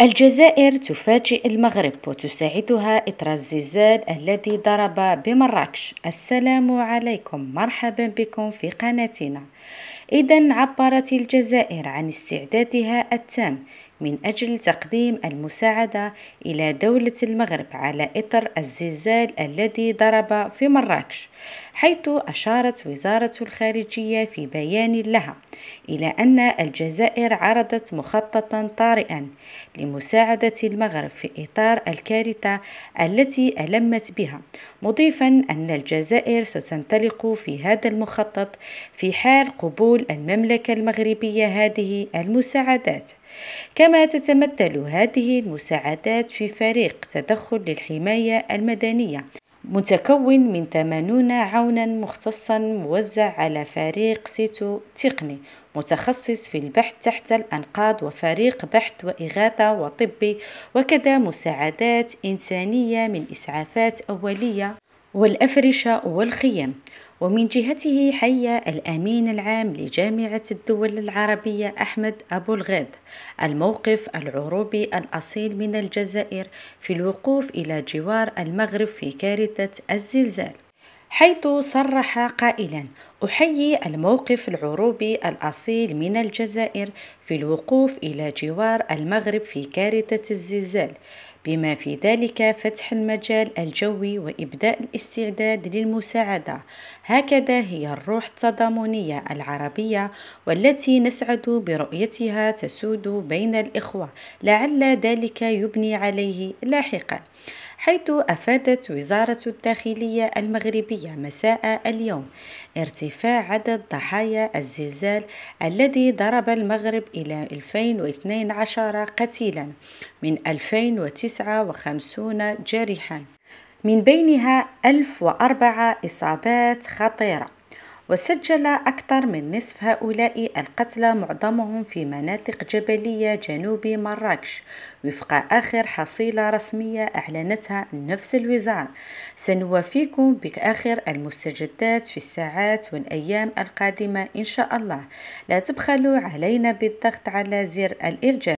الجزائر تفاجئ المغرب وتساعدها إطر الزلزال الذي ضرب بمراكش السلام عليكم مرحبا بكم في قناتنا إذا عبرت الجزائر عن استعدادها التام من أجل تقديم المساعدة إلى دولة المغرب على إطر الزلزال الذي ضرب في مراكش حيث أشارت وزارة الخارجية في بيان لها إلى أن الجزائر عرضت مخططا طارئا لمساعدة المغرب في إطار الكارثة التي ألمت بها مضيفا أن الجزائر ستنطلق في هذا المخطط في حال قبول المملكة المغربية هذه المساعدات كما تتمثل هذه المساعدات في فريق تدخل للحماية المدنية متكون من 80 عونا مختصا موزع على فريق سيتو تقني متخصص في البحث تحت الأنقاض وفريق بحث وإغاثة وطبي وكذا مساعدات إنسانية من إسعافات أولية والأفرشة والخيام ومن جهته حي الأمين العام لجامعة الدول العربية أحمد أبو الغيد الموقف العروبي الأصيل من الجزائر في الوقوف إلى جوار المغرب في كارثة الزلزال حيث صرح قائلا أحيي الموقف العروبي الأصيل من الجزائر في الوقوف إلى جوار المغرب في كارثة الزلزال بما في ذلك فتح المجال الجوي وإبداء الاستعداد للمساعدة هكذا هي الروح التضامنية العربية والتي نسعد برؤيتها تسود بين الإخوة لعل ذلك يبني عليه لاحقا حيث أفادت وزارة الداخلية المغربية مساء اليوم ارتفاع ارتفاع عدد ضحايا الزلزال الذي ضرب المغرب إلى 2012 قتيلا من 2059 جريحا من بينها 1004 إصابات خطيرة وسجل أكثر من نصف هؤلاء القتلى معظمهم في مناطق جبلية جنوب مراكش وفق آخر حصيلة رسمية أعلنتها نفس الوزارة سنوافيكم بآخر المستجدات في الساعات والأيام القادمة إن شاء الله لا تبخلوا علينا بالضغط على زر الإرجاء